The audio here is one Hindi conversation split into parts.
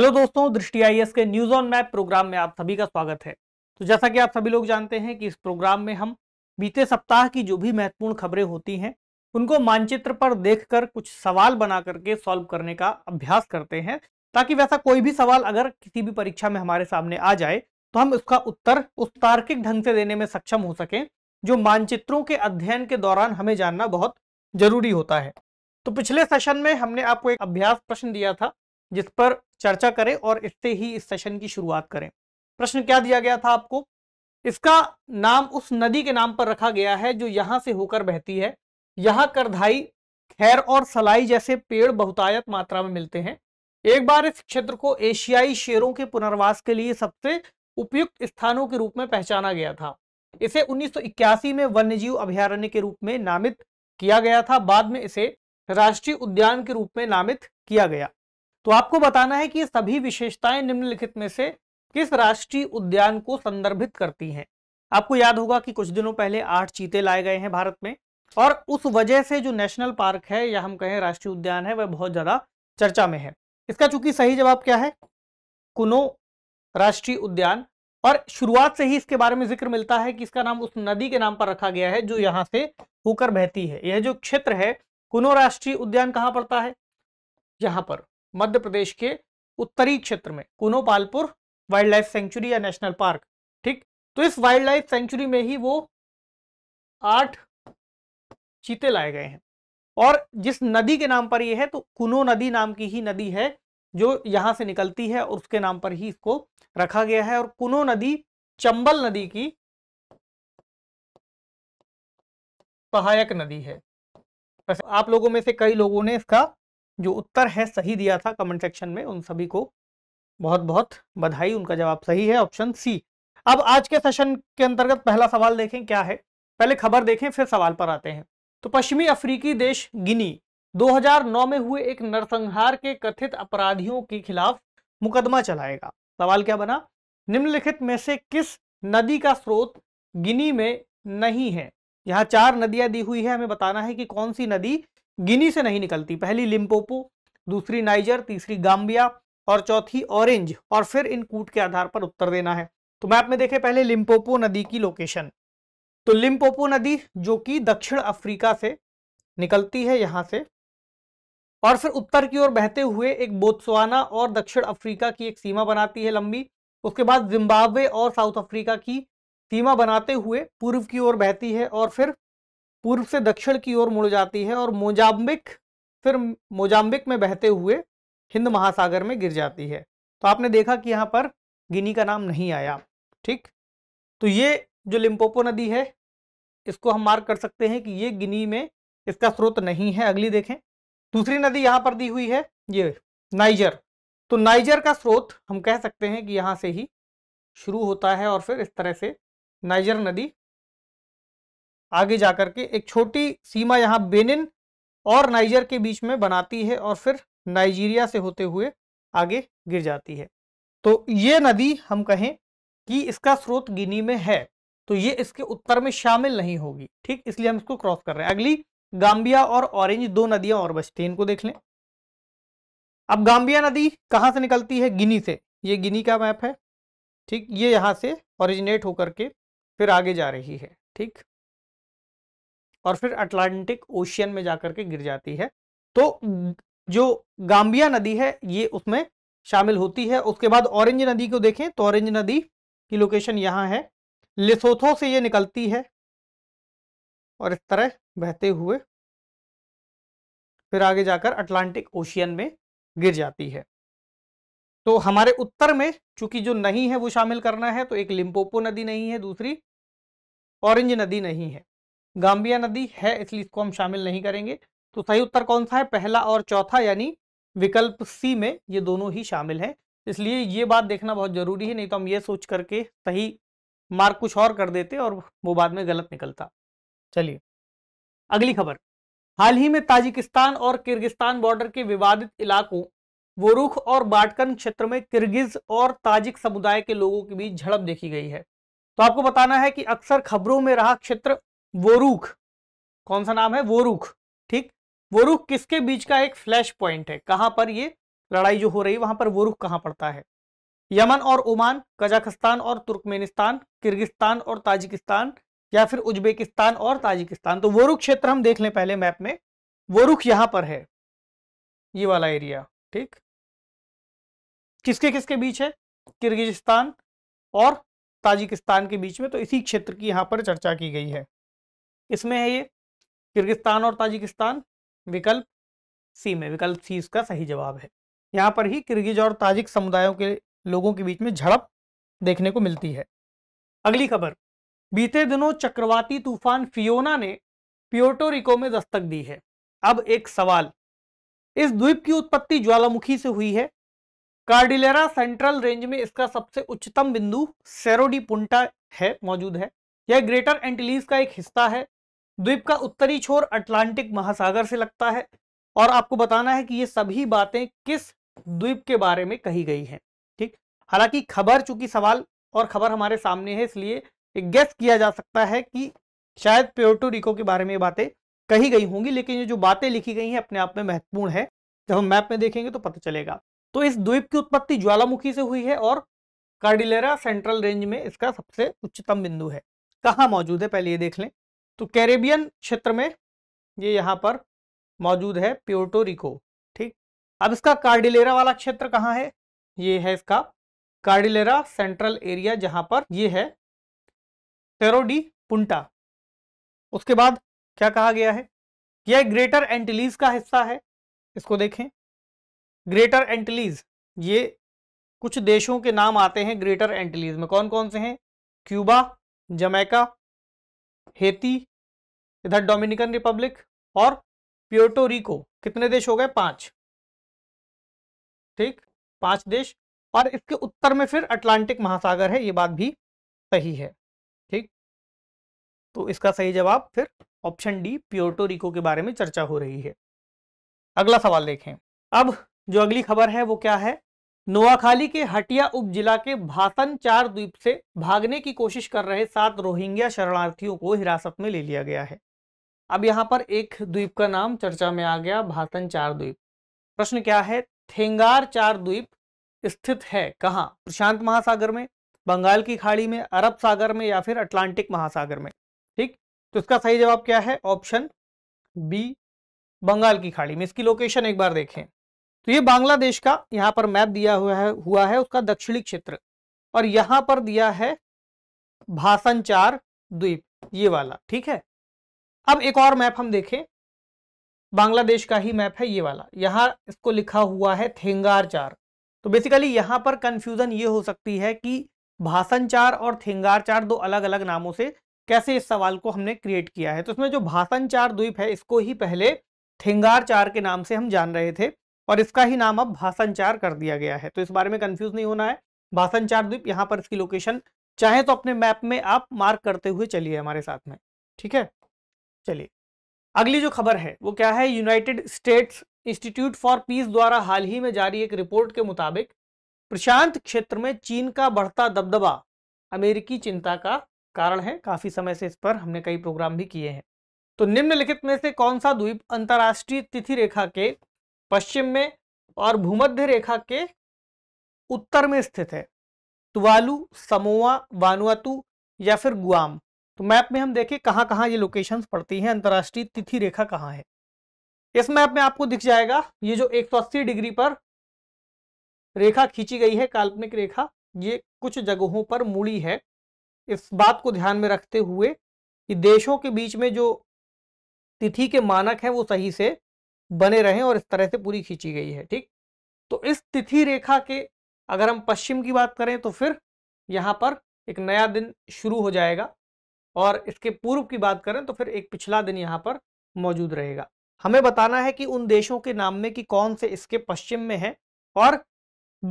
हेलो दोस्तों दृष्टि आईएएस के न्यूज ऑन मैप प्रोग्राम में आप सभी का स्वागत है तो जैसा कि आप सभी लोग जानते हैं कि इस प्रोग्राम में हम बीते सप्ताह की जो भी महत्वपूर्ण खबरें होती हैं उनको मानचित्र पर देखकर कुछ सवाल बना करके सॉल्व करने का अभ्यास करते हैं ताकि वैसा कोई भी सवाल अगर किसी भी परीक्षा में हमारे सामने आ जाए तो हम उसका उत्तर उस तार्किक ढंग से देने में सक्षम हो सकें जो मानचित्रों के अध्ययन के दौरान हमें जानना बहुत जरूरी होता है तो पिछले सेशन में हमने आपको एक अभ्यास प्रश्न दिया था जिस पर चर्चा करें और इससे ही इस सेशन की शुरुआत करें प्रश्न क्या दिया गया था आपको इसका नाम उस नदी के नाम पर रखा गया है जो यहां से होकर बहती है यहाँ करधाई खैर और सलाई जैसे पेड़ बहुतायत मात्रा में मिलते हैं एक बार इस क्षेत्र को एशियाई शेरों के पुनर्वास के लिए सबसे उपयुक्त स्थानों के रूप में पहचाना गया था इसे 1981 में वन्यजीव अभ्यारण्य के रूप में नामित किया गया था बाद में इसे राष्ट्रीय उद्यान के रूप में नामित किया गया तो आपको बताना है कि सभी विशेषताएं निम्नलिखित में से किस राष्ट्रीय उद्यान को संदर्भित करती हैं आपको याद होगा कि कुछ दिनों पहले आठ चीते लाए गए हैं भारत में और उस वजह से जो नेशनल पार्क है या हम कहें राष्ट्रीय उद्यान है वह बहुत ज्यादा चर्चा में है इसका चूंकि सही जवाब क्या है कुनो राष्ट्रीय उद्यान और शुरुआत से ही इसके बारे में जिक्र मिलता है कि इसका नाम उस नदी के नाम पर रखा गया है जो यहाँ से होकर बहती है यह जो क्षेत्र है कुनो राष्ट्रीय उद्यान कहाँ पड़ता है यहाँ पर मध्य प्रदेश के उत्तरी क्षेत्र में कुनोपालपुर वाइल्ड लाइफ सेंचुरी या नेशनल पार्क ठीक तो इस वाइल्ड लाइफ सेंचुरी में ही वो आठ चीते लाए गए हैं और जिस नदी के नाम पर ये है तो कुनो नदी नाम की ही नदी है जो यहां से निकलती है और उसके नाम पर ही इसको रखा गया है और कुनो नदी चंबल नदी की सहायक नदी है आप लोगों में से कई लोगों ने इसका जो उत्तर है सही दिया था कमेंट सेक्शन में उन सभी को बहुत बहुत बधाई उनका जवाब सही है ऑप्शन सी अब आज के सेशन के अंतर्गत पहला सवाल देखें क्या है पहले खबर देखें फिर सवाल पर आते हैं तो पश्चिमी अफ्रीकी देश गिनी 2009 में हुए एक नरसंहार के कथित अपराधियों के खिलाफ मुकदमा चलाएगा सवाल क्या बना निम्नलिखित में से किस नदी का स्रोत गिनी में नहीं है यहाँ चार नदियां दी हुई है हमें बताना है कि कौन सी नदी गिनी से नहीं निकलती पहली लिम्पोपो दूसरी नाइजर तीसरी गाम्बिया और चौथी ऑरेंज और फिर इन कूट के आधार पर उत्तर देना है तो मैप में देखे पहले लिम्पोपो नदी की लोकेशन तो लिम्पोपो नदी जो कि दक्षिण अफ्रीका से निकलती है यहां से और फिर उत्तर की ओर बहते हुए एक बोत्सवाना और दक्षिण अफ्रीका की एक सीमा बनाती है लंबी उसके बाद जिम्बाब्वे और साउथ अफ्रीका की सीमा बनाते हुए पूर्व की ओर बहती है और फिर पूर्व से दक्षिण की ओर मुड़ जाती है और मोजाम्बिक फिर मोजाम्बिक में बहते हुए हिंद महासागर में गिर जाती है तो आपने देखा कि यहाँ पर गिनी का नाम नहीं आया ठीक तो ये जो लिम्पोपो नदी है इसको हम मार्क कर सकते हैं कि ये गिनी में इसका स्रोत नहीं है अगली देखें दूसरी नदी यहाँ पर दी हुई है ये नाइजर तो नाइजर का स्रोत हम कह सकते हैं कि यहाँ से ही शुरू होता है और फिर इस तरह से नाइजर नदी आगे जाकर के एक छोटी सीमा यहाँ बेनिन और नाइजर के बीच में बनाती है और फिर नाइजीरिया से होते हुए आगे गिर जाती है तो ये नदी हम कहें कि इसका स्रोत गिनी में है तो ये इसके उत्तर में शामिल नहीं होगी ठीक इसलिए हम इसको क्रॉस कर रहे हैं अगली गांबिया और ऑरेंज दो नदियां और बचती हैं इनको देख लें अब गांबिया नदी कहां से निकलती है गिनी से ये गिनी का मैप है ठीक ये यहां से ओरिजिनेट होकर के फिर आगे जा रही है ठीक और फिर अटलांटिक ओशियन में जाकर के गिर जाती है तो जो गांबिया नदी है ये उसमें शामिल होती है उसके बाद ऑरेंज नदी को देखें तो ऑरेंज नदी की लोकेशन यहाँ है लिसोथो से ये निकलती है और इस तरह बहते हुए फिर आगे जाकर अटलांटिक ओशियन में गिर जाती है तो हमारे उत्तर में चूंकि जो नहीं है वो शामिल करना है तो एक लिम्पोपो नदी नहीं है दूसरी ऑरेंज नदी नहीं है गांबिया नदी है इसलिए इसको हम शामिल नहीं करेंगे तो सही उत्तर कौन सा है पहला और चौथा यानी विकल्प सी में ये दोनों ही शामिल हैं इसलिए ये बात देखना बहुत जरूरी है नहीं तो हम ये सोच करके सही मार्क कुछ और कर देते और वो बाद में गलत निकलता चलिए अगली खबर हाल ही में ताजिकिस्तान और किर्गिस्तान बॉर्डर के विवादित इलाकों वोरुख और बाटकन क्षेत्र में किर्गिज और ताजिक समुदाय के लोगों के बीच झड़प देखी गई है तो आपको बताना है कि अक्सर खबरों में रहा क्षेत्र वोरुख कौन सा नाम है वोरुख ठीक वोरुख किसके बीच का एक फ्लैश पॉइंट है कहां पर ये लड़ाई जो हो रही है वहां पर वोरुख कहां पड़ता है यमन और ओमान कजाकिस्तान और तुर्कमेनिस्तान किर्गिस्तान और ताजिकिस्तान या फिर उज्बेकिस्तान और ताजिकिस्तान तो वोरुख क्षेत्र हम देख लें पहले मैप में वोरुख यहां पर है ये वाला एरिया ठीक किसके किसके बीच है किर्गिस्तान और ताजिकिस्तान के बीच में तो इसी क्षेत्र की यहां पर चर्चा की गई है किसमें है ये किर्गिस्तान और ताजिकिस्तान विकल्प सी में विकल्प सी इसका सही जवाब है यहाँ पर ही किर्गिज और ताजिक समुदायों के लोगों के बीच में झड़प देखने को मिलती है अगली खबर बीते दिनों चक्रवाती तूफान फियोना ने प्योटोरिको में दस्तक दी है अब एक सवाल इस द्वीप की उत्पत्ति ज्वालामुखी से हुई है कार्डिलेरा सेंट्रल रेंज में इसका सबसे उच्चतम बिंदु सेरोडी पुंटा है मौजूद है यह ग्रेटर एंटिलीज का एक हिस्सा है द्वीप का उत्तरी छोर अटलांटिक महासागर से लगता है और आपको बताना है कि ये सभी बातें किस द्वीप के बारे में कही गई हैं ठीक हालांकि खबर चूंकि सवाल और खबर हमारे सामने है इसलिए एक गेस्ट किया जा सकता है कि शायद प्योर्टो रिको के बारे में बातें कही गई होंगी लेकिन ये जो बातें लिखी गई हैं अपने आप में महत्वपूर्ण है जब हम मैप में देखेंगे तो पता चलेगा तो इस द्वीप की उत्पत्ति ज्वालामुखी से हुई है और कार्डिलेरा सेंट्रल रेंज में इसका सबसे उच्चतम बिंदु है कहाँ मौजूद है पहले ये देख लें तो कैरेबियन क्षेत्र में ये यहाँ पर मौजूद है प्योर्टो रिको ठीक अब इसका कार्डिलेरा वाला क्षेत्र कहाँ है ये है इसका कार्डिलेरा सेंट्रल एरिया जहाँ पर ये है टेरोडी पुंटा उसके बाद क्या कहा गया है यह ग्रेटर एंटलीज का हिस्सा है इसको देखें ग्रेटर एंटलीज ये कुछ देशों के नाम आते हैं ग्रेटर एंटलीज में कौन कौन से हैं क्यूबा जमैका हेती इधर डोमिनिकन रिपब्लिक और प्योटोरिको रिको कितने देश हो गए पांच ठीक पांच देश और इसके उत्तर में फिर अटलांटिक महासागर है ये बात भी सही है ठीक तो इसका सही जवाब फिर ऑप्शन डी प्योटोरिको रिको के बारे में चर्चा हो रही है अगला सवाल देखें अब जो अगली खबर है वो क्या है नोआखाली के हटिया उपजिला के भासन चार द्वीप से भागने की कोशिश कर रहे सात रोहिंग्या शरणार्थियों को हिरासत में ले लिया गया है अब यहाँ पर एक द्वीप का नाम चर्चा में आ गया भातन चार द्वीप प्रश्न क्या है थेंगार चार द्वीप स्थित है कहाँ प्रशांत महासागर में बंगाल की खाड़ी में अरब सागर में या फिर अटलांटिक महासागर में ठीक तो इसका सही जवाब क्या है ऑप्शन बी बंगाल की खाड़ी में इसकी लोकेशन एक बार देखें तो ये बांग्लादेश का यहाँ पर मैप दिया हुआ है हुआ है उसका दक्षिणी क्षेत्र और यहाँ पर दिया है भाषण चार द्वीप ये वाला ठीक है अब एक और मैप हम देखें बांग्लादेश का ही मैप है ये वाला यहाँ इसको लिखा हुआ है थेंगारचार तो बेसिकली यहाँ पर कन्फ्यूज़न ये हो सकती है कि भाषणचार और थेंगारचार दो अलग अलग नामों से कैसे इस सवाल को हमने क्रिएट किया है तो इसमें जो भाषणचार द्वीप है इसको ही पहले थेंगारचार के नाम से हम जान रहे थे और इसका ही नाम अब भाषणचार कर दिया गया है तो इस बारे में कन्फ्यूज़ नहीं होना है भाषणचार द्वीप यहाँ पर इसकी लोकेशन चाहे तो अपने मैप में आप मार्क करते हुए चलिए हमारे साथ में ठीक है चलिए अगली जो खबर है वो क्या है United States Institute for Peace द्वारा हाल ही में जारी एक रिपोर्ट के मुताबिक प्रशांत क्षेत्र में चीन का बढ़ता दबदबा अमेरिकी चिंता का कारण है काफी समय से इस पर हमने कई प्रोग्राम भी किए हैं तो निम्नलिखित में से कौन सा द्वीप अंतर्राष्ट्रीय तिथि रेखा के पश्चिम में और भूमध्य रेखा के उत्तर में स्थित है तुवालू समोआ वानुआतु या फिर गुआम तो मैप में हम देखें कहाँ कहाँ ये लोकेशंस पड़ती हैं अंतर्राष्ट्रीय तिथि रेखा कहाँ है इस मैप में आपको दिख जाएगा ये जो 180 डिग्री पर रेखा खींची गई है काल्पनिक रेखा ये कुछ जगहों पर मुड़ी है इस बात को ध्यान में रखते हुए कि देशों के बीच में जो तिथि के मानक हैं वो सही से बने रहें और इस तरह से पूरी खींची गई है ठीक तो इस तिथि रेखा के अगर हम पश्चिम की बात करें तो फिर यहाँ पर एक नया दिन शुरू हो जाएगा और इसके पूर्व की बात करें तो फिर एक पिछला दिन यहाँ पर मौजूद रहेगा हमें बताना है कि उन देशों के नाम में कि कौन से इसके पश्चिम में है और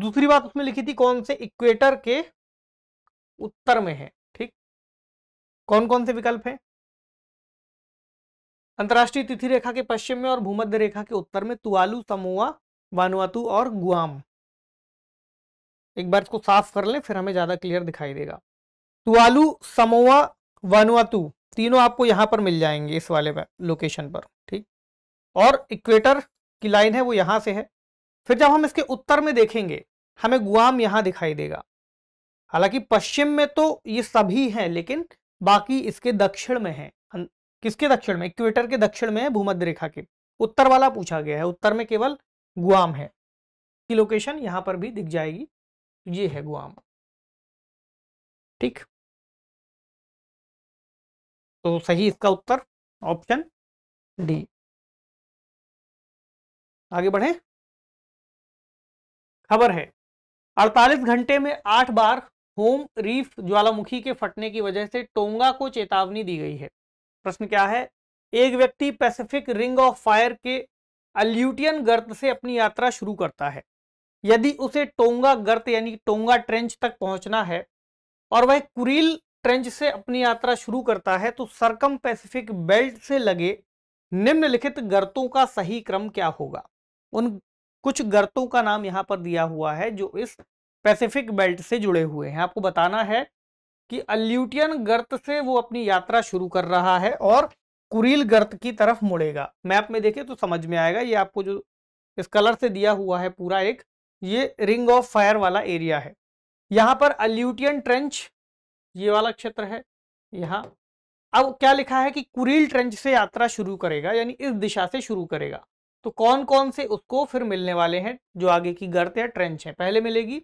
दूसरी बात उसमें लिखी थी कौन से इक्वेटर के उत्तर में है ठीक कौन कौन से विकल्प हैं अंतर्राष्ट्रीय तिथि रेखा के पश्चिम में और भूमध्य रेखा के उत्तर में तुआलू समुआ वानुआतु और गुआम एक बार इसको साफ कर लें फिर हमें ज्यादा क्लियर दिखाई देगा तुआलू समोआ वन व टू तीनों आपको यहां पर मिल जाएंगे इस वाले लोकेशन पर ठीक और इक्वेटर की लाइन है वो यहां से है फिर जब हम इसके उत्तर में देखेंगे हमें गुआम यहां दिखाई देगा हालांकि पश्चिम में तो ये सभी हैं लेकिन बाकी इसके दक्षिण में है किसके दक्षिण में इक्वेटर के दक्षिण में है भूमध्य रेखा के उत्तर वाला पूछा गया है उत्तर में केवल गुआम है की लोकेशन यहां पर भी दिख जाएगी ये है गुआम ठीक तो सही इसका उत्तर ऑप्शन डी आगे बढ़े खबर है 48 घंटे में आठ बार होम रीफ ज्वालामुखी के फटने की वजह से टोंगा को चेतावनी दी गई है प्रश्न क्या है एक व्यक्ति पैसिफिक रिंग ऑफ फायर के अल्यूटियन गर्त से अपनी यात्रा शुरू करता है यदि उसे टोंगा गर्त यानी टोंगा ट्रेंच तक पहुंचना है और वह कुरील ट्रेंच से अपनी यात्रा शुरू करता है तो सरकम पैसिफिक बेल्ट से लगे निम्नलिखित गर्तों का सही क्रम क्या होगा उन कुछ गर्तों का नाम यहाँ पर दिया हुआ है जो इस पैसिफिक बेल्ट से जुड़े हुए हैं आपको बताना है कि अल्यूटियन गर्त से वो अपनी यात्रा शुरू कर रहा है और कुरील गर्त की तरफ मुड़ेगा मैप में देखें तो समझ में आएगा ये आपको जो इस कलर से दिया हुआ है पूरा एक ये रिंग ऑफ फायर वाला एरिया है यहाँ पर अल्यूटियन ट्रेंच ये वाला क्षेत्र है यहाँ अब क्या लिखा है कि कुरील ट्रेंच से यात्रा शुरू करेगा यानी इस दिशा से शुरू करेगा तो कौन कौन से उसको फिर मिलने वाले हैं जो आगे की गर्त या ट्रेंच है पहले मिलेगी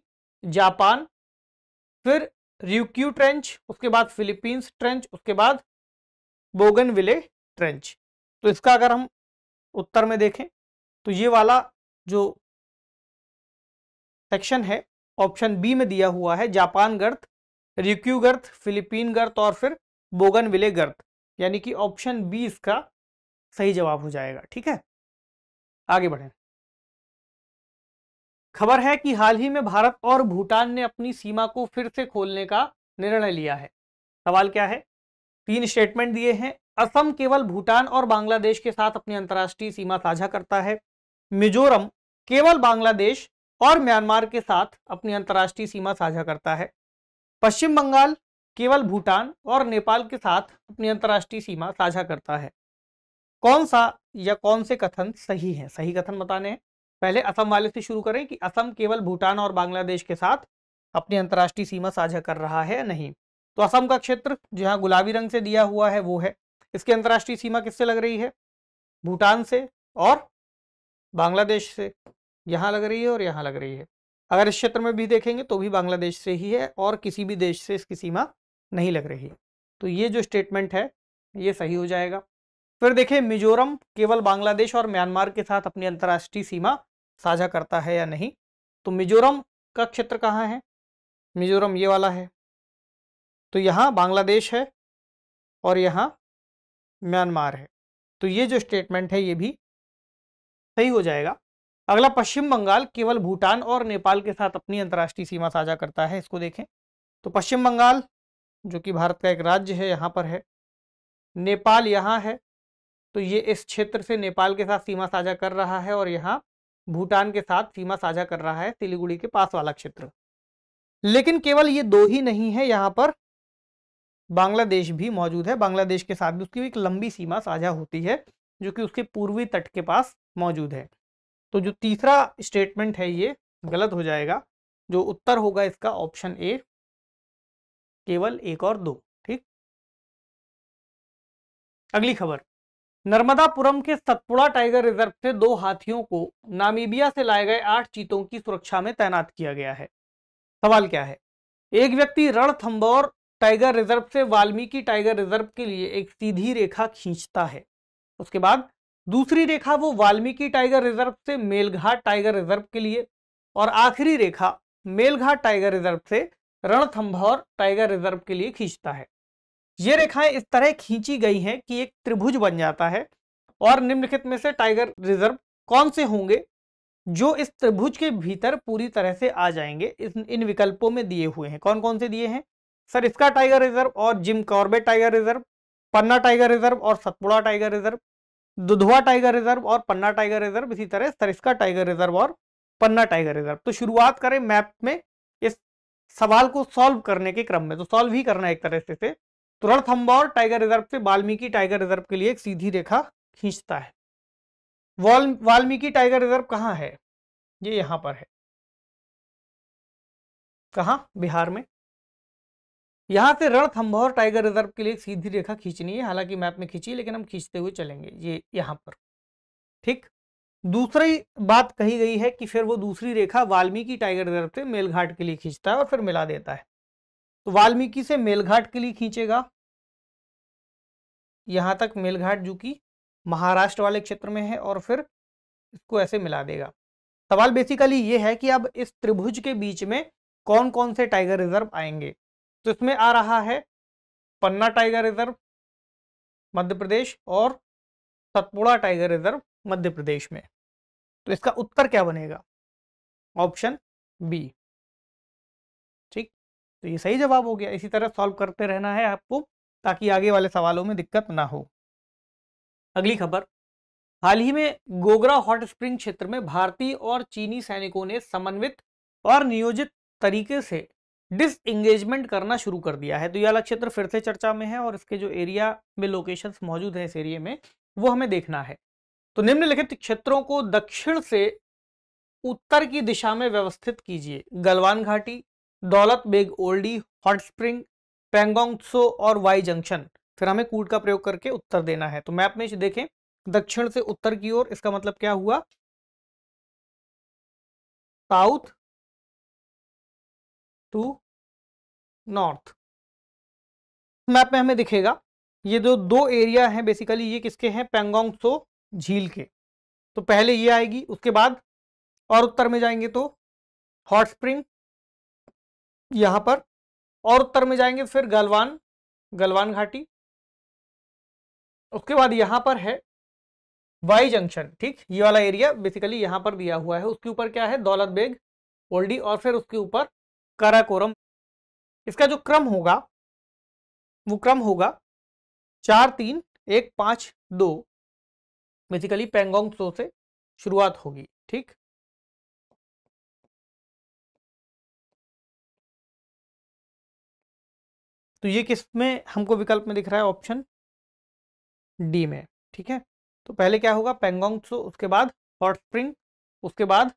जापान फिर रिक्यू ट्रेंच उसके बाद फिलीपींस ट्रेंच उसके बाद बोगन विले ट्रेंच तो इसका अगर हम उत्तर में देखें तो ये वाला जो सेक्शन है ऑप्शन बी में दिया हुआ है जापान गर्त रिक्यू गर्थ फिलिपीन गर्थ और फिर बोगन विले गर्थ यानी कि ऑप्शन बी इसका सही जवाब हो जाएगा ठीक है आगे बढ़े खबर है कि हाल ही में भारत और भूटान ने अपनी सीमा को फिर से खोलने का निर्णय लिया है सवाल क्या है तीन स्टेटमेंट दिए हैं असम केवल भूटान और बांग्लादेश के साथ अपनी अंतर्राष्ट्रीय सीमा साझा करता है मिजोरम केवल बांग्लादेश और म्यांमार के साथ अपनी अंतर्राष्ट्रीय सीमा साझा करता है पश्चिम बंगाल केवल भूटान और नेपाल के साथ अपनी अंतर्राष्ट्रीय सीमा साझा करता है कौन सा या कौन से कथन सही है सही कथन बताने हैं पहले असम वाले से शुरू करें कि असम केवल भूटान और बांग्लादेश के साथ अपनी अंतर्राष्ट्रीय सीमा साझा कर रहा है नहीं तो असम का क्षेत्र जहां गुलाबी रंग से दिया हुआ है वो है इसकी अंतर्राष्ट्रीय सीमा किससे लग रही है भूटान से और बांग्लादेश से यहाँ लग रही है और यहाँ लग रही है अगर इस क्षेत्र में भी देखेंगे तो भी बांग्लादेश से ही है और किसी भी देश से इसकी सीमा नहीं लग रही तो ये जो स्टेटमेंट है ये सही हो जाएगा फिर देखें मिजोरम केवल बांग्लादेश और म्यांमार के साथ अपनी अंतर्राष्ट्रीय सीमा साझा करता है या नहीं तो मिजोरम का क्षेत्र कहाँ है मिजोरम ये वाला है तो यहाँ बांग्लादेश है और यहाँ म्यांमार है तो ये जो स्टेटमेंट है ये भी सही हो जाएगा अगला पश्चिम बंगाल केवल भूटान और नेपाल के साथ अपनी अंतर्राष्ट्रीय सीमा साझा करता है इसको देखें तो पश्चिम बंगाल जो कि भारत का एक राज्य है यहाँ पर है नेपाल यहाँ है तो ये इस क्षेत्र से नेपाल के साथ सीमा साझा कर रहा है और यहाँ भूटान के साथ सीमा साझा कर रहा है सिलीगुड़ी के पास वाला क्षेत्र लेकिन केवल ये दो ही नहीं है यहाँ पर बांग्लादेश भी मौजूद है बांग्लादेश के साथ भी उसकी एक लंबी सीमा साझा होती है जो कि उसके पूर्वी तट के पास मौजूद है तो जो तीसरा स्टेटमेंट है ये गलत हो जाएगा जो उत्तर होगा इसका ऑप्शन ए केवल एक और दो ठीक अगली खबर नर्मदापुरम के सतपुड़ा टाइगर रिजर्व से दो हाथियों को नामीबिया से लाए गए आठ चीतों की सुरक्षा में तैनात किया गया है सवाल क्या है एक व्यक्ति रणथम्बोर टाइगर रिजर्व से वाल्मीकि टाइगर रिजर्व के लिए एक सीधी रेखा खींचता है उसके बाद दूसरी रेखा वो वाल्मीकि टाइगर रिजर्व से मेलघाट टाइगर रिजर्व के लिए और आखिरी रेखा मेलघाट टाइगर रिजर्व से रणथंभौर टाइगर रिजर्व के लिए खींचता है ये रेखाएं इस तरह खींची गई हैं कि एक त्रिभुज बन जाता है और निम्नलिखित में से टाइगर रिजर्व कौन से होंगे जो इस त्रिभुज के भीतर पूरी तरह से आ जाएंगे इन विकल्पों में दिए हुए हैं कौन कौन से दिए हैं सर इसका टाइगर रिजर्व और Jim Corbett tiger reserve Panna tiger reserve और Satpura tiger reserve Dudhwa tiger reserve और पन्ना टाइगर रिजर्व इसी तरह सरिस्का टाइगर रिजर्व और पन्ना टाइगर रिजर्व तो शुरुआत करें मैप में इस सवाल को सॉल्व करने के क्रम में तो सॉल्व ही करना है एक तरह से से तो टाइगर रिजर्व से वाल्मीकि टाइगर रिजर्व के लिए एक सीधी रेखा खींचता है वाल्मीकि टाइगर रिजर्व कहाँ है ये यहाँ पर है कहा बिहार में यहाँ से थम्भौर टाइगर रिजर्व के लिए एक सीधी रेखा खींचनी है हालांकि मैप में खींची लेकिन हम खींचते हुए चलेंगे ये यहाँ पर ठीक दूसरी बात कही गई है कि फिर वो दूसरी रेखा वाल्मीकि टाइगर रिजर्व से मेलघाट के लिए खींचता है और फिर मिला देता है तो वाल्मीकि से मेलघाट के लिए खींचेगा यहाँ तक मेलघाट जो कि महाराष्ट्र वाले क्षेत्र में है और फिर इसको ऐसे मिला देगा सवाल बेसिकली ये है कि अब इस त्रिभुज के बीच में कौन कौन से टाइगर रिजर्व आएंगे तो इसमें आ रहा है पन्ना टाइगर रिजर्व मध्य प्रदेश और सतपुड़ा टाइगर रिजर्व मध्य प्रदेश में तो इसका उत्तर क्या बनेगा ऑप्शन बी ठीक तो ये सही जवाब हो गया इसी तरह सॉल्व करते रहना है आपको ताकि आगे वाले सवालों में दिक्कत ना हो अगली खबर हाल ही में गोगरा हॉट स्प्रिंग क्षेत्र में भारतीय और चीनी सैनिकों ने समन्वित और नियोजित तरीके से डिसंगेजमेंट करना शुरू कर दिया है तो यह क्षेत्र फिर से चर्चा में है और इसके जो एरिया में लोकेशन मौजूद है इस एरिए में वो हमें देखना है तो निम्नलिखित क्षेत्रों को दक्षिण से उत्तर की दिशा में व्यवस्थित कीजिए गलवान घाटी दौलत बेग ओल्डी हॉट स्प्रिंग पेंगोंगसो और वाई जंक्शन फिर हमें कूट का प्रयोग करके उत्तर देना है तो मैप में देखें दक्षिण से उत्तर की ओर इसका मतलब क्या हुआ साउथ टू नॉर्थ मैप में हमें दिखेगा ये जो दो एरिया हैं बेसिकली ये किसके हैं पेंगोंग सो झील के तो पहले ये आएगी उसके बाद और उत्तर में जाएंगे तो हॉट स्प्रिंग यहां पर और उत्तर में जाएंगे फिर गलवान गलवान घाटी उसके बाद यहां पर है वाई जंक्शन ठीक ये वाला एरिया बेसिकली यहां पर दिया हुआ है उसके ऊपर क्या है दौलत बेग ओल्डी और फिर उसके ऊपर काराकोरम इसका जो क्रम होगा वो क्रम होगा चार तीन एक पांच दो बेसिकली पेंगोंग सो से शुरुआत होगी ठीक तो ये किस में हमको विकल्प में दिख रहा है ऑप्शन डी में ठीक है तो पहले क्या होगा पेंगोंग सो उसके बाद हॉट स्प्रिंग उसके बाद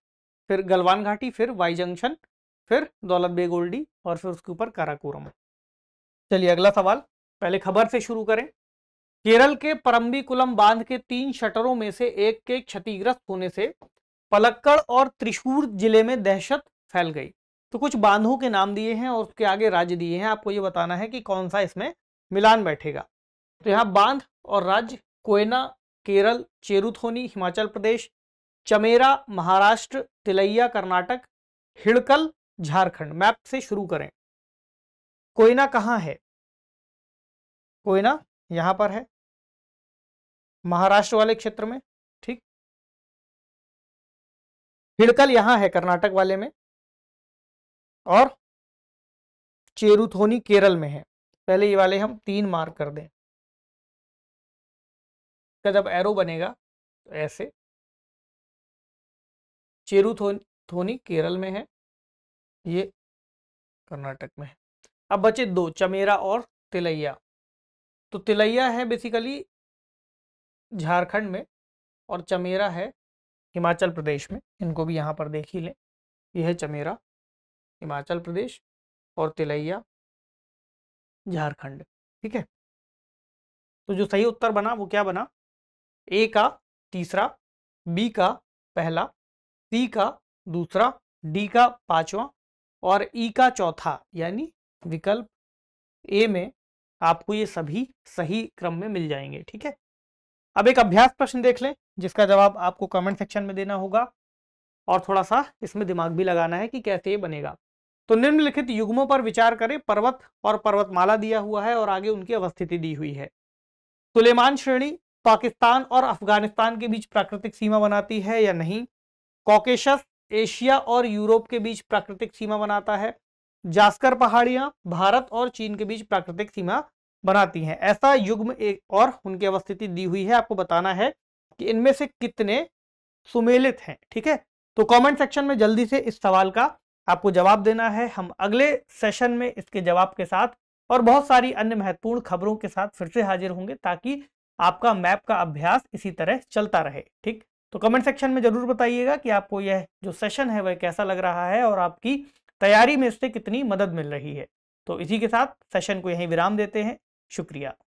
फिर गलवान घाटी फिर वाई जंक्शन फिर दौलत बेग ओल्डी और फिर उसके ऊपर काराकोरम चलिए अगला सवाल पहले खबर से शुरू करें केरल के परम्बीकुलम बांध के तीन शटरों में से एक के क्षतिग्रस्त होने से पलक्कड़ और त्रिशूर जिले में दहशत फैल गई तो कुछ बांधों के नाम दिए हैं और उसके आगे राज्य दिए हैं आपको ये बताना है कि कौन सा इसमें मिलान बैठेगा तो यहाँ बांध और राज्य कोयना केरल चेरुथोनी हिमाचल प्रदेश चमेरा महाराष्ट्र तिलैया कर्नाटक हिड़कल झारखंड मैप से शुरू करें कोयना कहाँ है कोयना यहाँ पर है महाराष्ट्र वाले क्षेत्र में ठीक हिड़कल यहाँ है कर्नाटक वाले में और चेरुथोनी केरल में है पहले ये वाले हम तीन मार्क कर दें का जब एरो बनेगा तो ऐसे चेरुथोनी थोनी केरल में है ये कर्नाटक में है अब बचे दो चमेरा और तिलैया तो तिलैया है बेसिकली झारखंड में और चमेरा है हिमाचल प्रदेश में इनको भी यहाँ पर देख ही लें यह है चमेरा हिमाचल प्रदेश और तिलैया झारखंड ठीक है तो जो सही उत्तर बना वो क्या बना ए का तीसरा बी का पहला सी का दूसरा डी का पांचवा और ई का चौथा यानी विकल्प ए में आपको ये सभी सही क्रम में मिल जाएंगे ठीक है अब एक अभ्यास प्रश्न देख लें जिसका जवाब आपको कमेंट सेक्शन में देना होगा और थोड़ा सा इसमें दिमाग भी लगाना है कि कैसे ये बनेगा तो निम्नलिखित युग्मों पर विचार करें पर्वत और पर्वतमाला दिया हुआ है और आगे उनकी अवस्थिति दी हुई है सुलेमान श्रेणी पाकिस्तान और अफगानिस्तान के बीच प्राकृतिक सीमा बनाती है या नहीं कॉकेशस एशिया और यूरोप के बीच प्राकृतिक सीमा बनाता है जास्कर पहाड़ियां भारत और चीन के बीच प्राकृतिक सीमा बनाती हैं ऐसा युग्म एक और उनकी अवस्थिति दी हुई है आपको बताना है कि इनमें से कितने सुमेलित हैं ठीक है तो कमेंट सेक्शन में जल्दी से इस सवाल का आपको जवाब देना है हम अगले सेशन में इसके जवाब के साथ और बहुत सारी अन्य महत्वपूर्ण खबरों के साथ फिर से हाजिर होंगे ताकि आपका मैप का अभ्यास इसी तरह चलता रहे ठीक तो कमेंट सेक्शन में जरूर बताइएगा कि आपको यह जो सेशन है वह कैसा लग रहा है और आपकी तैयारी में इससे कितनी मदद मिल रही है तो इसी के साथ सेशन को यहीं विराम देते हैं शुक्रिया